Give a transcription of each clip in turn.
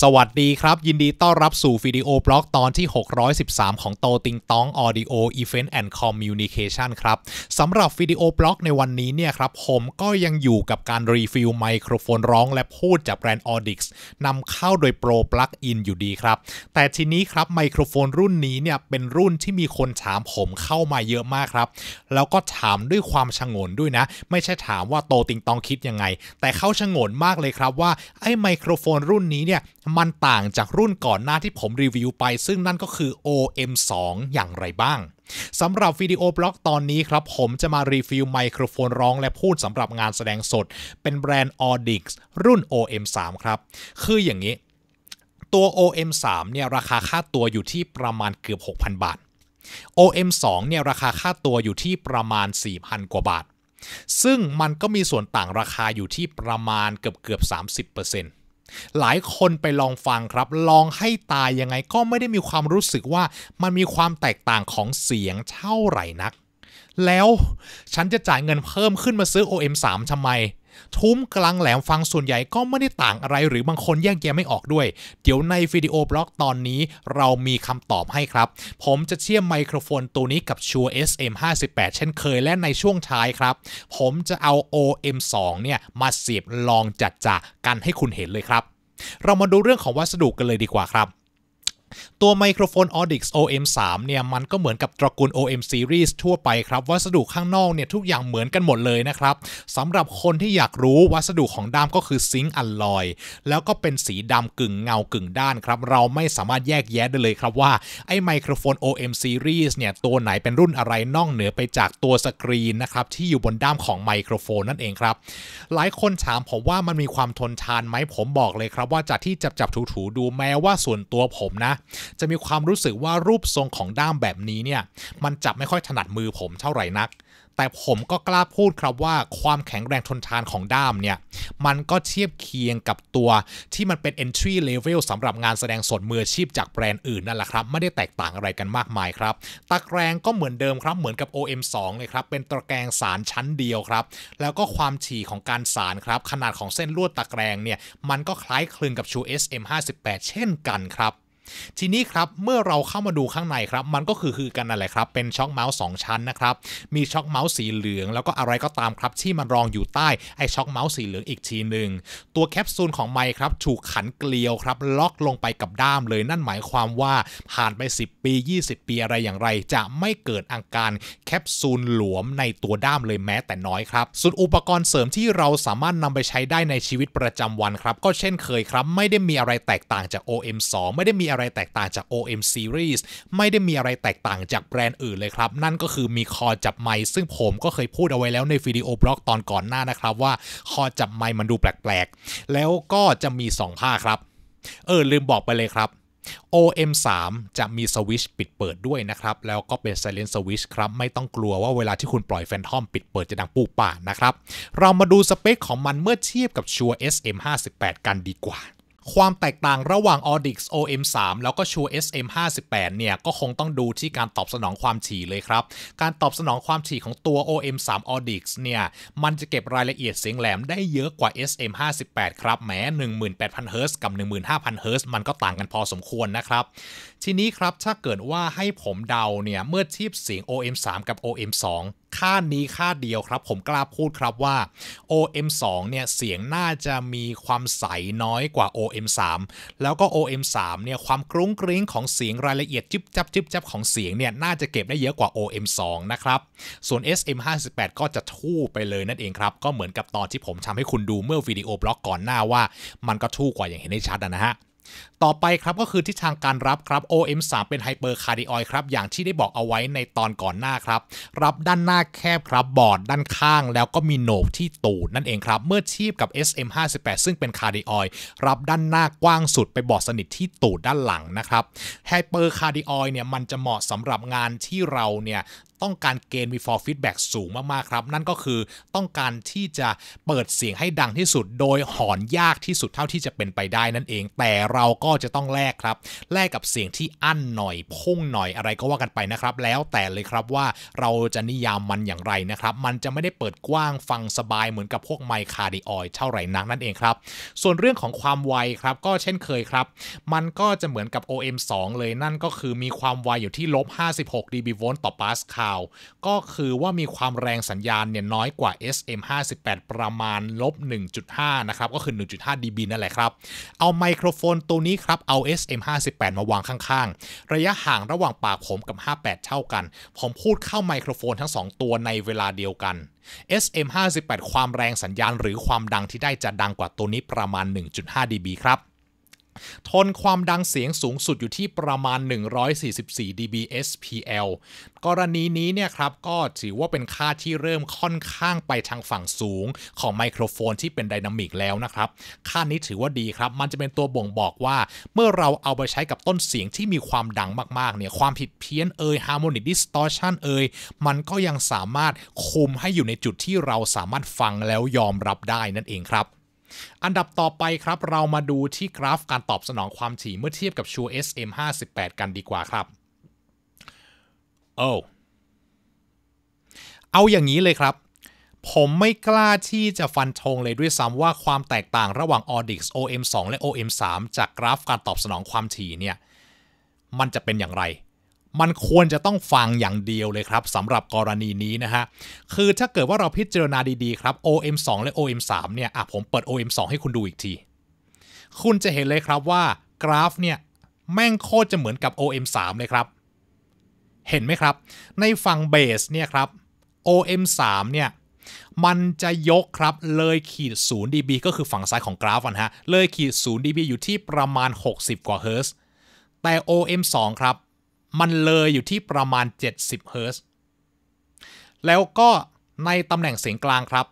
สวัสดีครับ ยินดีต้อนรับสู่วิดีโอบล็อกตอนที่ 613 ของโตติงตองออดิโออีเวนต์แอนด์คอมมิวนิเคชันครับสำหรับวิดีโอบล็อกในวันนี้เนี่ยครับผมก็ยังอยู่กับการรีฟิลไมโครโฟนร้องและพูดจากแบรนด์ออดิกส์นำเข้าโดยโปรปลักอินอยู่ดีครับ แต่ทีนี้ครับไมโครโฟนรุ่นนี้เนี่ยเป็นรุ่นที่มีคนถามผมเข้ามาเยอะมากครับ แล้วก็ถามด้วยความชงนด้วยนะ ไม่ใช่ถามว่าโตติงตองคิดยังไง แต่เข้าชงนมากเลยครับว่าไอ้ไมโครโฟนรุ่นนี้เนี่ยมันต่างจากรุ่นก่อนหน้าที่ผมรีวิวไป ซึ่งนั่นก็คือ OM2 อย่างไรบ้างสำหรับวิดีโอบล็อกตอนนี้ ครับ ผมจะมารีวิวไมโครโฟนร้อง และพูดสำหรับงานแสดงสด เป็นแบรนด์ Audix รุ่น OM3 ครับคืออย่างนี้ ตัว OM3 เนี่ยราคาค่าตัวอยู่ที่ประมาณเกือบ 6,000 บาท OM2 เนี่ยราคาค่าตัวอยู่ที่ประมาณ4,000กว่าบาท ซึ่งมันก็มีส่วนต่างราคาอยู่ที่ประมาณเกือบเกือบ30%เหลายคนไปลองฟังครับลองให้ตายยังไงก็ไม่ได้มีความรู้สึกว่ามันมีความแตกต่างของเสียงเท่าไหร่นัก แล้วฉันจะจ่ายเงินเพิ่มขึ้นมาซื้อ OM3 ทำไมทุ้มกลางแหลมฟังส่วนใหญ่ก็ไม่ได้ต่างอะไรหรือบางคนแยกแยะไม่ออกด้วย เดี๋ยวในวิดีโอบล็อกตอนนี้เรามีคำตอบให้ครับ ผมจะเชื่อมไมโครโฟนตัวนี้กับ Shure SM58 เช่นเคยและในช่วงท้ายครับ ผมจะเอา OM2 เนี่ยมาเสียบลองจัดจ่ากันให้คุณเห็นเลยครับ เรามาดูเรื่องของวัสดุกันเลยดีกว่าครับตัวไมโครโฟน Audix OM3 เนี่ยมันก็เหมือนกับตระกูล OM Series ทั่วไปครับ วัสดุข้างนอกเนี่ยทุกอย่างเหมือนกันหมดเลยนะครับสำหรับคนที่อยากรู้วัสดุของด้ามก็คือซิงค์อัลลอยแล้วก็เป็นสีดำกึ่งเงากึ่งด้านครับ เราไม่สามารถแยกแยะได้เลยครับว่า ไอ้ไมโครโฟน OM Series เนี่ยตัวไหนเป็นรุ่นอะไรนอกเหนือไปจากตัวสกรีนนะครับที่อยู่บนด้ามของไมโครโฟนนั่นเองครับ หลายคนถามผมว่ามันมีความทนทานไหมผมบอกเลยครับ ว่าจากที่จับจับถูๆดูแม้ว่าส่วนตัวผมนะจะมีความรู้สึกว่ารูปทรงของด้ามแบบนี้เนี่ย มันจับไม่ค่อยถนัดมือผมเท่าไหร่นัก แต่ผมก็กล้าพูดครับว่าความแข็งแรงทนทานของด้ามเนี่ยมันก็เทียบเคียงกับตัวที่มันเป็น entry level สำหรับงานแสดงสดมืออาชีพจากแบรนด์อื่นนั่นแหละครับไม่ได้แตกต่างอะไรกันมากมาย ครับตะแกรงก็เหมือนเดิมครับเหมือนกับ OM2 เลยครับเป็นตะแกรงสารชั้นเดียวครับ แล้วก็ความถี่ของการสารครับขนาดของเส้นลวดตะแกรงเนี่ยมันก็คล้ายคลึงกับชู SM58 เช่นกันครับทีนี้ครับ เมื่อเราเข้ามาดูข้างในครับ มันก็คือคือกันนั่นแหละครับ เป็นช็อคเมาส์ 2 ชั้นนะครับ มีช็อคเมาส์สีเหลือง แล้วก็อะไรก็ตามครับที่มันรองอยู่ใต้ไอช็อคเมาส์สีเหลืองอีกทีหนึ่งตัวแคปซูลของไมค์ครับ ถูกขันเกลียวครับล็อกลงไปกับด้ามเลยนั่นหมายความว่าผ่านไป 10 ปี 20 ปีอะไรอย่างไร จะไม่เกิดอาการแคปซูลหลวมในตัวด้ามเลยแม้แต่น้อยครับส่วนอุปกรณ์เสริมที่เราสามารถนำไปใช้ได้ในชีวิตประจำวันครับก็เช่นเคยครับ ไม่ได้มีอะไรแตกต่างจาก OM2 ไม่ได้มีอะไรแตกต่างจาก OM Series ไม่ได้มีอะไรแตกต่างจากแบรนด์อื่นเลยครับ นั่นก็คือมีคอจับไม้ซึ่งผมก็เคยพูดเอาไว้แล้วในวิดีโอบล็อกตอนก่อนหน้านะครับ ว่าคอจับไม้มันดูแปลกๆ แล้วก็จะมี2ผ้าครับ เออลืมบอกไปเลยครับ OM3 จะมีสวิชปิดเปิดด้วยนะครับ แล้วก็เป็นไซเลนสวิชครับ ไม่ต้องกลัวว่าเวลาที่คุณปล่อยแฟนทอมปิดเปิดจะดังปูป่านะครับ เรามาดูสเปคของมันเมื่อเทียบกับชัว SM58 กันดีกว่าความแตกต่างระหว่าง Audix OM3 แล้วก็ Shure SM58 เนี่ยก็คงต้องดูที่การตอบสนองความถี่เลยครับ การตอบสนองความถี่ของตัว OM3 Audix เนี่ยมันจะเก็บรายละเอียดเสียงแหลมได้เยอะกว่า SM58 ครับ แม้18,000 h z กับ15,000 h z มันก็ต่างกันพอสมควรนะครับทีนี้ครับถ้าเกิดว่าให้ผมเดาเนี่ยเมื่อเทียบเสียง OM3 กับ OM2 ค่านี้ค่าเดียวครับผมกล้าพูดครับว่า OM2 เนี่ยเสียงน่าจะมีความใสน้อยกว่า OM3 แล้วก็ OM3 เนี่ยความกรุ้งกริ้งของเสียงรายละเอียด จิบจับจิบจับของเสียงเนี่ยน่าจะเก็บได้เยอะกว่า OM2 นะครับส่วน SM58 ก็จะทู่ไปเลยนั่นเองครับ ก็เหมือนกับตอนที่ผมทำให้คุณดูเมื่อวิดีโอบล็อกก่อนหน้าว่า มันก็ทู่กว่าอย่างเห็นได้ชัดนะฮะต่อไปครับก็คือทิศทางการรับครับ OM3 เป็นไฮเปอร์คาร์ดิออยครับอย่างที่ได้บอกเอาไว้ในตอนก่อนหน้าครับ รับด้านหน้าแคบครับบอดด้านข้างแล้วก็มีโหนกที่ตูดนั่นเองครับ เมื่อเทียบกับ SM58 ซึ่งเป็นคาร์ดิออยรับด้านหน้ากว้างสุดไปบอดสนิทที่ตูดด้านหลังนะครับไฮเปอร์คาร์ดิออยเนี่ยมันจะเหมาะสำหรับงานที่เราเนี่ยต้องการเกณฑ์ before feedback สูงมากๆครับนั่นก็คือต้องการที่จะเปิดเสียงให้ดังที่สุด โดยหอนยากที่สุดเท่าที่จะเป็นไปได้นั่นเอง แต่เราก็จะต้องแลกครับแลกกับเสียงที่อั้นหน่อยพุ่งหน่อยอะไรก็ว่ากันไปนะครับแล้วแต่เลยครับว่าเราจะนิยามมันอย่างไรนะครับมันจะไม่ได้เปิดกว้างฟังสบายเหมือนกับพวกไมค์คาร์ดิออยเท่าไหร่นักนั่นเองครับส่วนเรื่องของความไวครับก็เช่นเคยครับ มันก็จะเหมือนกับ OM2 เลยนั่นก็คือมีความไวอยู่ที่ลบ56 dB โวลต์ต่อปาสคาาวก็คือว่ามีความแรงสัญญาณเนี่ยน้อยกว่า SM58 ประมาณลบ 1.5นะครับก็คือ1.5 dB นั่นแหละครับ เอาไมโครโฟนตัวนี้ครับเอา SM58 มาวางข้างๆ ระยะห่างระหว่างปากผมกับ 58 เท่ากันผมพูดเข้าไมโครโฟนทั้ง 2 ตัวในเวลาเดียวกัน SM58 ความแรงสัญญาณหรือความดังที่ได้จะดังกว่าตัวนี้ประมาณ1.5 dB ครับทนความดังเสียงสูงสุดอยู่ที่ประมาณ 144 dBSPL กรณีนี้เนี่ยครับก็ถือว่าเป็นค่าที่เริ่มค่อนข้างไปทางฝั่งสูงของไมโครโฟนที่เป็นไดนามิกแล้วนะครับ ค่านี้ถือว่าดีครับ มันจะเป็นตัวบ่งบอกว่า เมื่อเราเอาไปใช้กับต้นเสียงที่มีความดังมากๆ เนี่ย ความผิดเพี้ยนเอ่ยฮาร์โมนิกดิสตอร์ชันเอ่ย มันก็ยังสามารถคุมให้อยู่ในจุดที่เราสามารถฟังแล้วยอมรับได้นั่นเองครับอันดับต่อไปครับเรามาดูที่กราฟการตอบสนองความถี่เมื่อเทียบกับช r e SM58 กันดีกว่าครับโอ้เอาอย่างนี้เลยครับ ผมไม่กล้าที่จะฟันธงเลยด้วยซ้ำว่าความแตกต่างระหว่าง Audix OM2 และ OM3 จากกราฟการตอบสนองความถี่เนี่ยมันจะเป็นอย่างไรมันควรจะต้องฟังอย่างเดียวเลยครับสำหรับกรณีนี้นะฮะ คือถ้าเกิดว่าเราพิจารณาดีๆ ครับ OM2 และ OM3 เนี่ย อ่ะผมเปิด OM2 ให้คุณดูอีกที คุณจะเห็นเลยครับว่ากราฟเนี่ย แม่งโคตรจะเหมือนกับ OM3 เลยครับ เห็นไหมครับ ในฝั่งเบสเนี่ยครับ OM3 เนี่ย มันจะยกครับเลยขีด0 dB ก็คือฝั่งซ้ายของกราฟนะฮะเลยขีด0 dB อยู่ที่ประมาณ 60กว่าเฮิร์ตซ์แต่ OM2 ครับมันเลยอยู่ที่ประมาณ 70เฮิร์ตแล้วก็ในตำแหน่งเสียงกลางครับ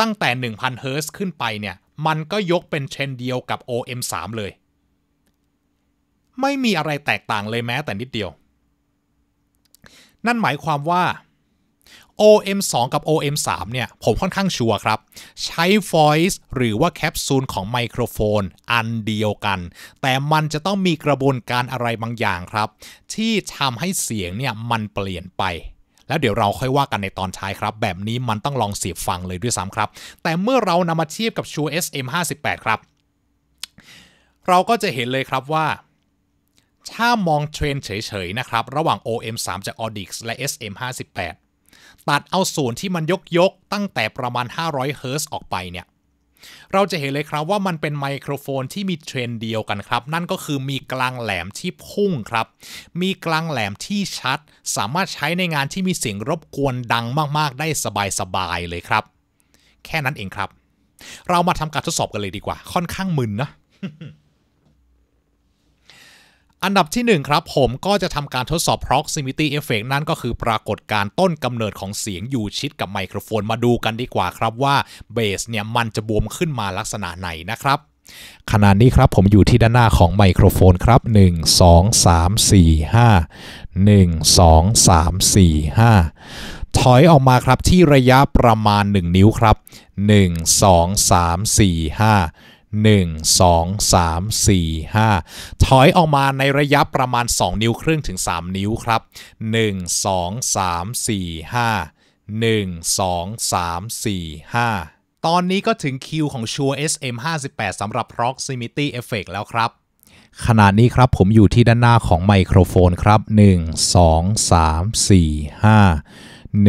ตั้งแต่ 1,000เฮิร์ตขึ้นไปเนี่ย มันก็ยกเป็นเชนเดียวกับ OM3 เลย ไม่มีอะไรแตกต่างเลยแม้แต่นิดเดียว นั่นหมายความว่า OM2 กับ OM3 เนี่ย ผมค่อนข้างชัวร์ครับ ใช้ voice หรือว่าแคปซูลของไมโครโฟนอันเดียวกัน แต่มันจะต้องมีกระบวนการอะไรบางอย่างครับ ที่ทำให้เสียงเนี่ย มันเปลี่ยนไป แล้วเดี๋ยวเราค่อยว่ากันในตอนท้ายครับ แบบนี้มันต้องลองเสียบฟังเลยด้วยซ้ำครับ แต่เมื่อเรานำมาเทียบกับ Shure SM58 ครับ เราก็จะเห็นเลยครับว่า ถ้ามองเทรนเฉยๆนะครับระหว่าง OM3 จาก Audix และ SM58 ตัดเอาส่วนที่มันยกยกตั้งแต่ประมาณ 500 เฮิร์ตซ์ออกไปเนี่ย เราจะเห็นเลยครับว่ามันเป็นไมโครโฟนที่มีเทรนเดียวกันครับ นั่นก็คือมีกลางแหลมที่พุ่งครับ มีกลางแหลมที่ชัด สามารถใช้ในงานที่มีเสียงรบกวนดังมากๆได้สบายๆเลยครับ แค่นั้นเองครับ เรามาทำการทดสอบกันเลยดีกว่า ค่อนข้างมึนนะอันดับที่1ครับผมก็จะทำการทดสอบ proximity effect นั่นก็คือปรากฏการต้นกำเนิดของเสียงอยู่ชิดกับไมโครโฟนมาดูกันดีกว่าครับว่าเบสเนี่ยมันจะบวมขึ้นมาลักษณะไหนนะครับขณะนี้ครับผมอยู่ที่ด้านหน้าของไมโครโฟนครับ 1 2 3 4 5 1 2 3 4 5 ถอยออกมาครับที่ระยะประมาณ 1 นิ้วครับ 1 2 3 4 5 1 2 3 4 5 ถอยออกมาในระยะประมาณ 2 นิ้วครึ่งถึง 3 นิ้วครับ 1 2 3 4 5 1 2 3 4 5 ตอนนี้ก็ถึงคิวของ Shure SM58 สำหรับ Proximity Effect แล้วครับขณะนี้ครับผมอยู่ที่ด้านหน้าของไมโครโฟนครับ 1 2 3 4 5 1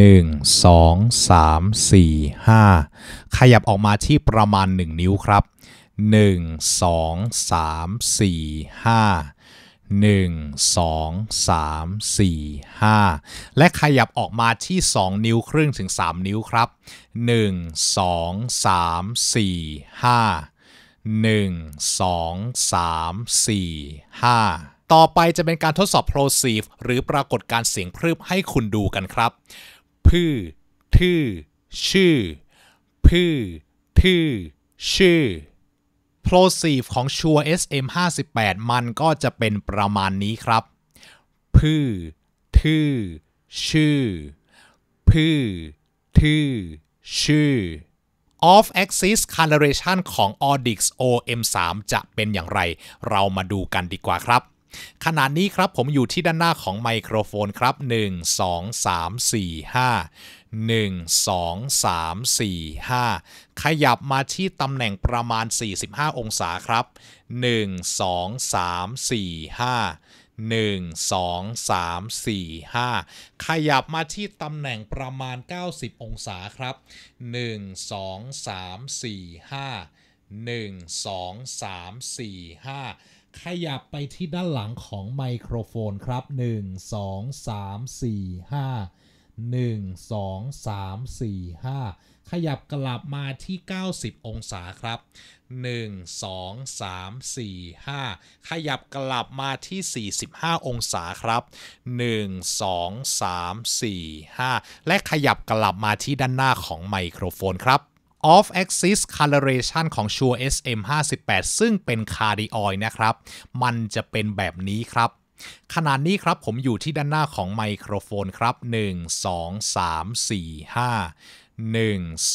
2 3 4 5 ขยับออกมาที่ประมาณ 1 นิ้วครับหนึ่งสองสามสี่ห้าหนึ่งสองสามสี่ห้าและขยับออกมาที่สองนิ้วครึ่งถึงสามนิ้วครับหนึ่งสองสามสี่ห้าหนึ่งสองสามสี่ห้าต่อไปจะเป็นการทดสอบ p l o ซ i v e หรือปรากฏการเสียงพรืบให้คุณดูกันครับ พือทื่อชื่อ พือทื่อชื่อ Plosive ของ Shure SM58 มันก็จะเป็นประมาณนี้ครับ พือทื่อชื่อ พือทื่อชื่อ Off Axis Coloration ของ Audix OM3 จะเป็นอย่างไร เรามาดูกันดีกว่าครับขณะนี้ครับผมอยู่ที่ด้านหน้าของไมโครโฟนครับ 1 2 3 4 5 1 2 3 4 5 ขยับมาที่ตำแหน่งประมาณ 45 องศาครับ 1 2 3 4 5 1 2 3 4 5 ขยับมาที่ตำแหน่งประมาณ 90 องศาครับ 1 2 3 4 5 1 2 3 4 5ขยับไปที่ด้านหลังของไมโครโฟนครับ 1 2 3 4 5 1 2 3 4 5 ขยับกลับมาที่ 90 องศาครับ 1 2 3 4 5ขยับกลับมาที่ 45 องศาครับ 1 2 3 4 5 และขยับกลับมาที่ด้านหน้าของไมโครโฟนครับ off axis coloration ของ Shure SM58 ซึ่งเป็นคาร์ดิออยนะครับ มันจะเป็นแบบนี้ครับ ขนาดนี้ครับผมอยู่ที่ด้านหน้าของไมโครโฟนครับ 1 2 3 4 5 1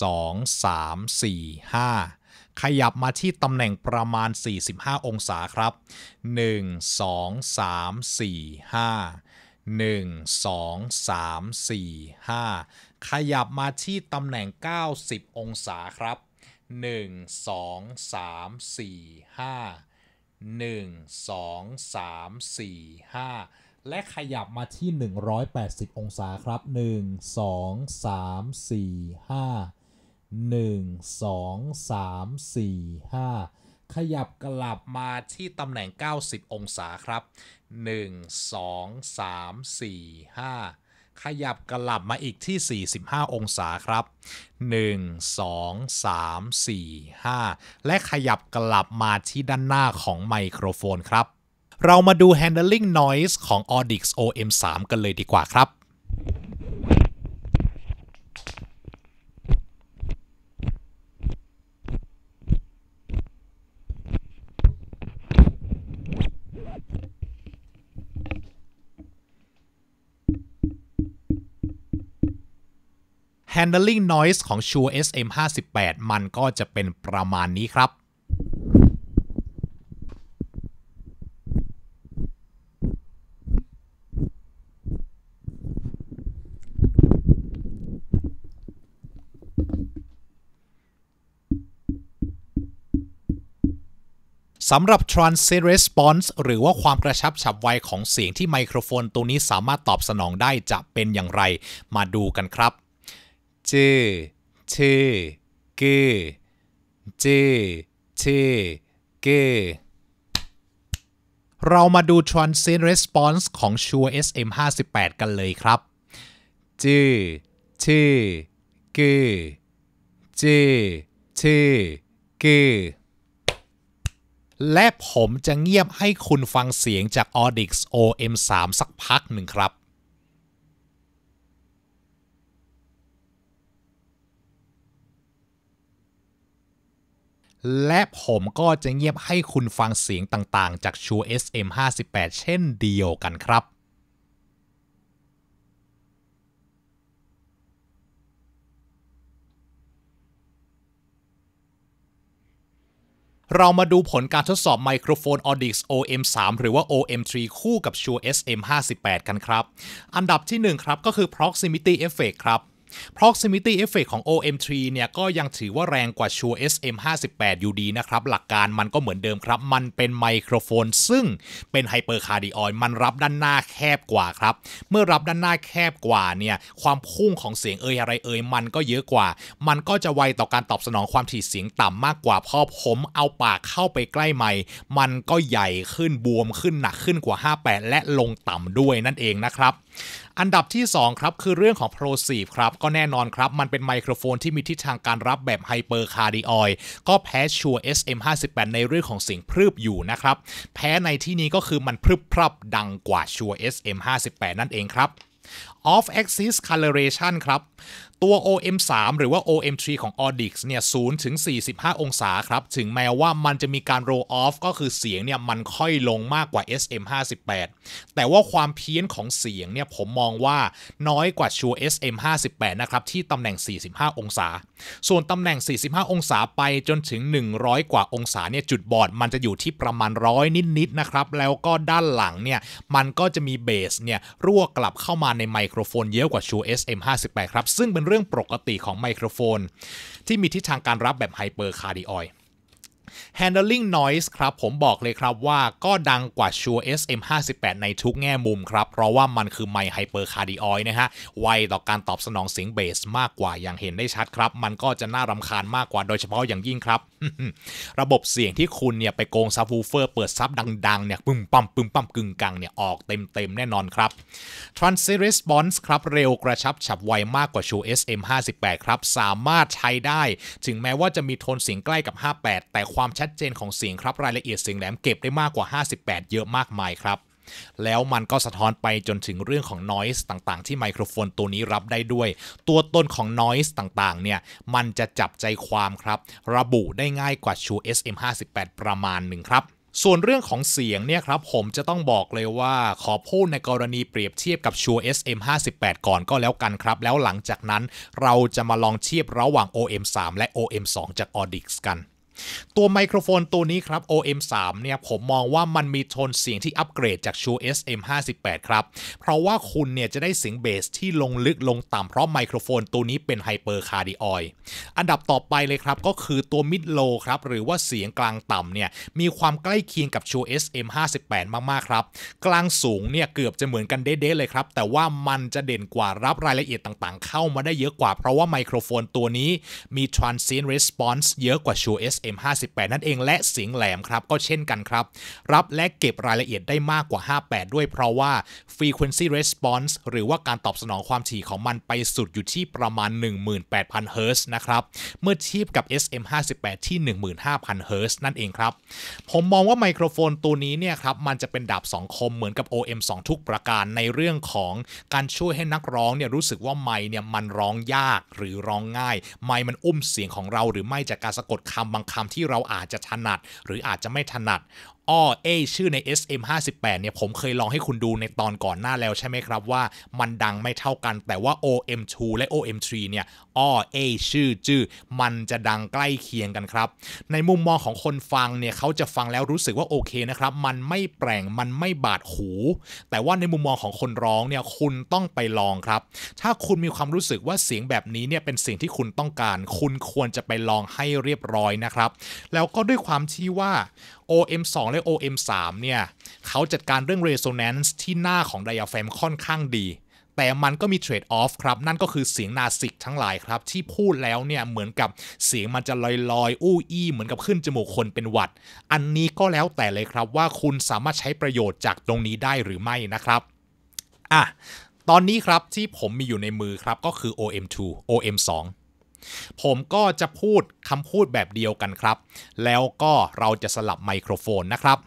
2 3 4 5 ขยับมาที่ตำแหน่งประมาณ 45 องศาครับ 1 2 3 4 5 1 2 3 4 5 ขยับมาที่ตำแหน่ง 90 องศาครับ 1 2 3 4 5 1 2 3 4 5 และขยับมาที่ 180 องศาครับ 1 2 3 4 5 1 2 3 4 5 ขยับกลับมาที่ตำแหน่ง 90 องศาครับ1 2 3 4 5 ขยับกลับมาอีกที่ 45 องศาครับ 1 2 3 4 5 และขยับกลับมาที่ด้านหน้าของไมโครโฟนครับ เรามาดู handling noise ของ Audix OM3 กันเลยดีกว่าครับ handling noise ของ Shure SM58 มันก็จะเป็นประมาณนี้ครับสำหรับ Transit Response หรือว่าความกระชับฉับไวของเสียงที่ไมโครโฟนตัวนี้สามารถตอบสนองได้จะเป็นอย่างไรมาดูกันครับเจเชเกเจเชเกเรามาดู transient response ของ Shure SM58 กันเลยครับเจเชเกเจเชเกและผมจะเงียบให้คุณฟังเสียงจาก Audix OM3 สักพักหนึ่งครับและผมก็จะเงียบให้คุณฟังเสียงต่างๆ จากชู SM58 เช่นเดียวกันครับ เรามาดูผลการทดสอบไมโครโฟน Audix OM3 หรือว่า OM3 คู่กับ Shure SM58 กันครับ อันดับที่1ครับก็คือ proximity effect ครับ proximity effect ของ OM3 เนี่ยก็ยังถือว่าแรงกว่าช r e SM58 อยู่ดีนะครับ หลักการมันก็เหมือนเดิมครับ มันเป็นไมโครโฟนซึ่งเป็นไฮเปอร์คาร์ดิออยมันรับด้านหน้าแคบกว่าครับ เมื่อรับด้านหน้าแคบกว่าเนี่ย ความพุ่งของเสียงเอ่ยอะไรเอ่ยมันก็เยอะกว่า มันก็จะไวต่อการตอบสนองความถี่เสียงต่ำมากกว่าพอผมเอาปากเข้าไปใกล้ไมค์มันก็ใหญ่ขึ้นบวมขึ้นหนักขึ้นกว่า 58 และลงต่ำด้วยนั่นเองนะครับอันดับที่ 2 ครับ คือเรื่องของ p r o s i v e ครับ ก็แน่นอนครับ มันเป็นไมโครโฟนที่มีทิศทางการรับแบบไฮเปอร์คาร์ดิออยก็แพ้ชัว SM58 ในเรื่องของเสียงพรึบอยู่นะครับ แพ้ในที่นี้ก็คือมันพรึบพรับดังกว่าชัว SM58 นั่นเองครับ off axis coloration ครับตัว OM3 หรือว่า OM3 ของ Audix เนี่ย 0 ถึง 45 องศาครับ ถึงแม้ว่ามันจะมีการ roll off ก็คือเสียงเนี่ยมันค่อยลงมากกว่า SM58 แต่ว่าความเพี้ยนของเสียงเนี่ยผมมองว่าน้อยกว่าช r e SM58 นะครับที่ตำแหน่ง 45 องศา ส่วนตำแหน่ง 45 องศาไปจนถึง 100 กว่าองศาเนี่ยจุดบอดมันจะอยู่ที่ประมาณร้อยนิดๆ นะครับ แล้วก็ด้านหลังเนี่ยมันก็จะมีเบสเนี่ยรั่วกลับเข้ามาในไมโครโฟนเยอะกว่าช r e SM58 ครับ ซึ่งเป็นเรื่องปกติของไมโครโฟน ที่มีทิศทางการรับแบบไฮเปอร์คาร์ดิออย handling noise ครับ ผมบอกเลยครับว่าก็ดังกว่า Shure SM58 ในทุกแง่มุมครับ เพราะว่ามันคือไมค์ไฮเปอร์คาร์ดิออยนะฮะ ไวต่อการตอบสนองเสียงเบสมากกว่า อย่างเห็นได้ชัดครับ มันก็จะน่ารำคาญมากกว่าโดยเฉพาะอย่างยิ่งครับ ระบบเสียงที่คุณเนี่ยไปโกงซับวูเฟอร์เปิดซับดังๆเนี่ย ปึ้มปั๊มปึ้มปั๊มกึ่งกังเนี่ย ออกเต็มๆแน่นอนครับ t r a n s i response ครับ เร็วกระชับฉับไวมากกว่า Shure SM58 ครับ สามารถใช้ได้ ถึงแม้ว่าจะมีโทนเสียงใกล้กับ 58 แต่ความความชัดเจนของเสียงครับรายละเอียดเสียงแหลมเก็บได้มากกว่า 58 เยอะมากมายครับ แล้วมันก็สะท้อนไปจนถึงเรื่องของ Noise ต่างๆ ที่ไมโครโฟนตัวนี้รับได้ด้วย ตัวต้นของ Noise ต่างๆเนี่ยมันจะจับใจความครับ ระบุได้ง่ายกว่าชู SM58 ประมาณหนึ่งครับ ส่วนเรื่องของเสียงเนี่ยครับผมจะต้องบอกเลยว่า ขอพูดในกรณีเปรียบเทียบกับชั e SM58 ก่อนก็แล้วกันครับแล้วหลังจากนั้นเราจะมาลองเทียบระหว่าง OM3 และ OM2 จาก Audix กันตัวไมโครโฟนตัวนี้ครับ OM3 เนี่ยผมมองว่ามันมีโทนเสียงที่อัปเกรดจาก Shure SM58 ครับเพราะว่าคุณเนี่ยจะได้เสียงเบสที่ลงลึกลงต่ำเพราะไมโครโฟนตัวนี้เป็นไฮเปอร์คาร์ดิออยอันดับต่อไปเลยครับก็คือตัวมิดโลครับหรือว่าเสียงกลางต่ำเนี่ยมีความใกล้เคียงกับ Shure SM58 มากๆครับ กลางสูงเนี่ยเกือบจะเหมือนกันเด้ๆเลยครับ แต่ว่ามันจะเด่นกว่ารับรายละเอียดต่างๆ เข้ามาได้เยอะกว่า เพราะว่าไมโครโฟนตัวนี้ มี transient response เยอะกว่า Shure SM M58 นั่นเองและเสียงแหลมครับก็เช่นกันครับ รับและเก็บรายละเอียดได้มากกว่า 58 ด้วยเพราะว่า frequency response หรือว่าการตอบสนองความถี่ของมันไปสุดอยู่ที่ประมาณ 18,000เฮิร์นะครับเมื่อเทียบกับ SM58 ที่ 15,000เฮิร์นั่นเองครับผมมองว่าไมโครโฟนตัวนี้เนี่ยครับ มันจะเป็นดาบสองคมเหมือนกับ OM2 ทุกประการในเรื่องของการช่วยให้นักร้องเนี่ยรู้สึกว่าไมเนี่ยมันร้องยากหรือร้องง่ายไมมันอุ้มเสียงของเราหรือไม่จากการสะกดคำบางคคำที่เราอาจจะถนัดหรืออาจจะไม่ถนัดอ้อเอชื่อใน SM58 เนี่ยผมเคยลองให้คุณดูในตอนก่อนหน้าแล้วใช่ไหมครับว่า มันดังไม่เท่ากันแต่ว่า OM2 และ OM3 เนี่ยอ้อเอชื่อจื้อมันจะดังใกล้เคียงกันครับ ในมุมมองของคนฟังเนี่ยเขาจะฟังแล้วรู้สึกว่าโอเคนะครับมันไม่แปลงมันไม่บาดหู แต่ว่าในมุมมองของคนร้องเนี่ยคุณต้องไปลองครับ ถ้าคุณมีความรู้สึกว่าเสียงแบบนี้เนี่ยเป็นสิ่งที่คุณต้องการ คุณควรจะไปลองให้เรียบร้อยนะครับแล้วก็ด้วยความที่ว่า OM2 ด้วย OM3 เนี่ย เขาจัดการเรื่อง resonance ที่หน้าของ d i a p h r a m ค่อนข้างดี แต่มันก็มีเทรดออฟครับ นั่นก็คือเสียงนาสิกทั้งหลายครับ ที่พูดแล้วเนี่ย เหมือนกับเสียงมันจะลอยลอยอู้อี้เหมือนกับขึ้นจมูกคนเป็นหวัด อันนี้ก็แล้วแต่เลยครับว่าคุณสามารถใช้ประโยชน์จากตรงนี้ได้หรือไม่นะครับอ่ะตอนนี้ครับที่ผมมีอยู่ในมือครับก็คือ OM2 OM2 ผมก็จะพูดคำพูดแบบเดียวกันครับ แล้วก็เราจะสลับไมโครโฟนนะครับ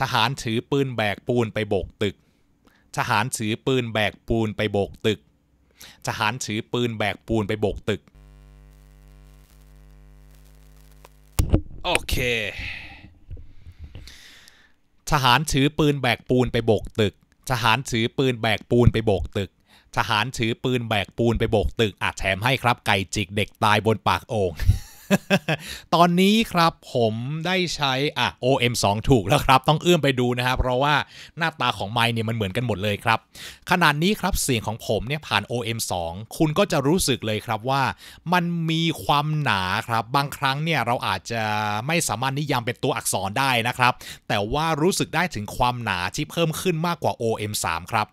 ทหารถือปืนแบก ปูนไปโบกตึก ทหารถือปืนแบกปูนไปโบกตึก ทหารถือปืนแบกปูนไปโบกตึก โอเค ทหารถือปืนแบก ปูนไปโบกตึก ทหารถือปืนแบกปูนไปโบกตึกทหารถือปืนแบก ปูนไปโบก ตึกอาจแถม ให้ ครับ ไก่ จิกเด็กตายบนปากโอ่งตอนนี้ครับผมได้ใช้อ่ะ OM2 ถูกแล้วครับ ต้องเอื้อมไปดูนะครับ เพราะว่าหน้าตาของไม้เนี่ยมันเหมือนกันหมดเลยครับ ขนาดนี้ครับเสียงของผมเนี่ยผ่าน OM2 คุณก็จะรู้สึกเลยครับว่ามันมีความหนาครับบางครั้งเนี่ยเราอาจจะไม่สามารถนิยามเป็นตัวอักษรได้นะครับ แต่ว่ารู้สึกได้ถึงความหนาที่เพิ่มขึ้นมากกว่า OM3 ครับ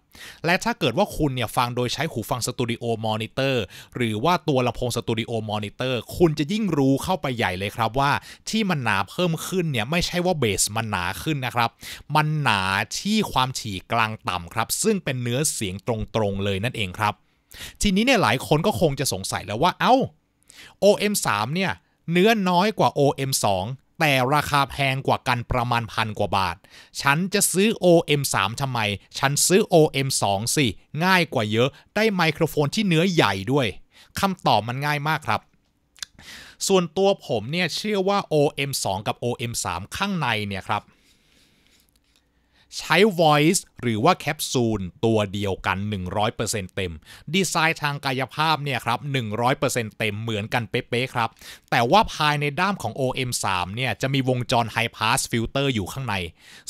และถ้าเกิดว่าคุณเนี่ยฟังโดยใช้หูฟังสตูดิโอมอนิเตอร์หรือว่าตัวลำโพงสตูดิโอมอนิเตอร์คุณจะยิ่งรู้เข้าไปใหญ่เลยครับว่าที่มันหนาเพิ่มขึ้นเนี่ยไม่ใช่ว่าเบสมันหนาขึ้นนะครับ มันหนาที่ความถี่กลางต่ำครับ ซึ่งเป็นเนื้อเสียงตรงๆเลยนั่นเองครับ ทีนี้เนี่ยหลายคนก็คงจะสงสัยแล้วว่าเอา้า OM3 เนี่ยเนื้อน้อยกว่า OM2 แต่ราคาแพงกว่ากันประมาณพันกว่าบาท ฉันจะซื้อ OM3 ทำไม ฉันซื้อ OM2 สิ ง่ายกว่าเยอะ ได้ไมโครโฟนที่เนื้อใหญ่ด้วย คำตอบมันง่ายมากครับ ส่วนตัวผมเนี่ย เชื่อว่า OM2 กับ OM3 ข้างในเนี่ยครับใช้ voice หรือว่าแคปซูลตัวเดียวกัน 100%เต็ม ดีไซน์ทางกายภาพเนี่ยครับ 100%เต็มเหมือนกันเป๊ะ ๆ ครับ แต่ว่าภายในด้ามของ OM3 เนี่ยจะมีวงจร High Pass Filter อยู่ข้างใน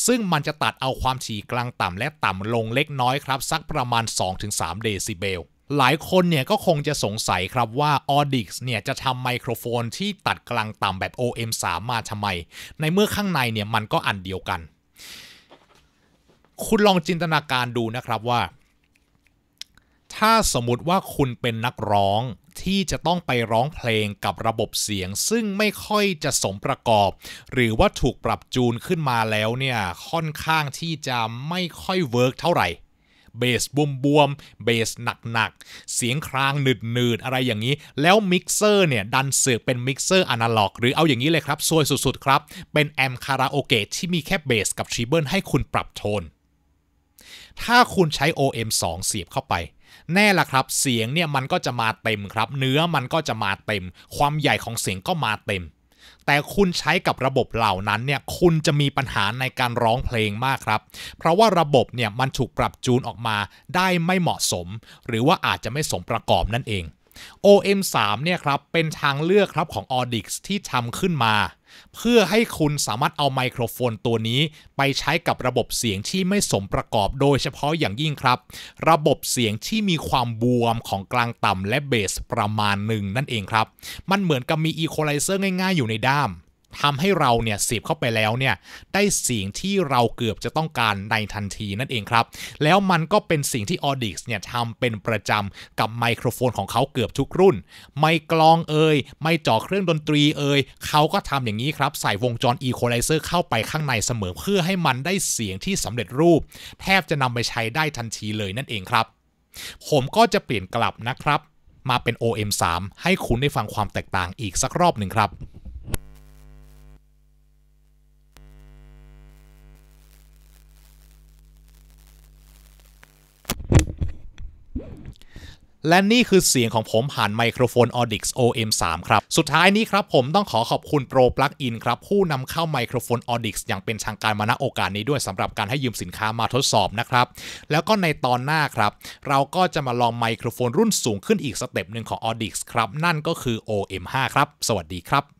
ซึ่งมันจะตัดเอาความถี่กลางต่ำและต่ำลงเล็กน้อยครับ สักประมาณ 2-3 เดซิเบล หลายคนเนี่ยก็คงจะสงสัยครับว่า Audix เนี่ยจะทำไมโครโฟนที่ตัดกลางต่ำแบบ OM3 มาทำไม ในเมื่อข้างในเนี่ยมันก็อันเดียวกันคุณลองจินตนาการดูนะครับว่า ถ้าสมมติว่าคุณเป็นนักร้องที่จะต้องไปร้องเพลงกับระบบเสียง ซึ่งไม่ค่อยจะสมประกอบ หรือว่าถูกปรับจูนขึ้นมาแล้วเนี่ย ค่อนข้างที่จะไม่ค่อยเวิร์กเท่าไหร่เบสบวมบวมเบสหนักกเสียงครางหนืดหนืดอะไรอย่างนี้ แล้วมิกเซอร์เนี่ย ดันเสือกเป็นมิกเซอร์อนาล็อกหรือเอาอย่างนี้เลยครับซวยสุดๆครับเป็นแอมคาราโอเกะที่มีแค่เบสกับทรีเบิลให้คุณปรับโทนถ้าคุณใช้ OM2 เสียบเข้าไป แน่ละครับเสียงเนี่ยมันก็จะมาเต็มครับ เนื้อมันก็จะมาเต็ม ความใหญ่ของเสียงก็มาเต็ม แต่คุณใช้กับระบบเหล่านั้นเนี่ยคุณจะมีปัญหาในการร้องเพลงมากครับ เพราะว่าระบบเนี่ยมันถูกปรับจูนออกมาได้ไม่เหมาะสม หรือว่าอาจจะไม่สมประกอบนั่นเอง OM3 เนี่ยครับเป็นทางเลือกครับของ Audix ที่ทำขึ้นมาเพื่อให้คุณสามารถเอาไมโครโฟนตัวนี้ ไปใช้กับระบบเสียงที่ไม่สมประกอบโดยเฉพาะอย่างยิ่งครับ ระบบเสียงที่มีความบวมของกลางต่ำและเบสประมาณหนึ่งนั่นเองครับ มันเหมือนกับมีอีโคไลเซอร์ง่ายๆอยู่ในด้ามทำให้เราเนี่ยเสบเข้าไปแล้วเนี่ยได้สิ่งที่เราเกือบจะต้องการในทันทีนั่นเองครับ แล้วมันก็เป็นสิ่งที่ Audix เนี่ยทำเป็นประจำกับไมโครโฟนของเขาเกือบทุกรุ่น ไม่กลองเอ่ยไม่จ่อเครื่องดนตรีเอ่ยเขาก็ทำอย่างนี้ครับใส่วงจรอีโคไลเซอร์เข้าไปข้างในเสมอ เพื่อให้มันได้เสียงที่สำเร็จรูป แทบจะนำไปใช้ได้ทันทีเลยนั่นเองครับ ผมก็จะเปลี่ยนกลับนะครับ มาเป็น OM3 ให้คุณได้ฟังความแตกต่างอีกสักรอบหนึ่งครับและนี่คือเสียงของผมผ่านไมโครโฟน Audix OM3 ครับ สุดท้ายนี้ครับผมต้องขอขอบคุณ Pro Plug-in ครับ ผู้นำเข้าไมโครโฟน Audix อย่างเป็นทางการมาณโอกาสนี้ด้วยสำหรับการให้ยืมสินค้ามาทดสอบนะครับ แล้วก็ในตอนหน้าครับ เราก็จะมาลองไมโครโฟนรุ่นสูงขึ้นอีกสเต็ปหนึ่งของ Audix ครับ นั่นก็คือ OM5 ครับ สวัสดีครับ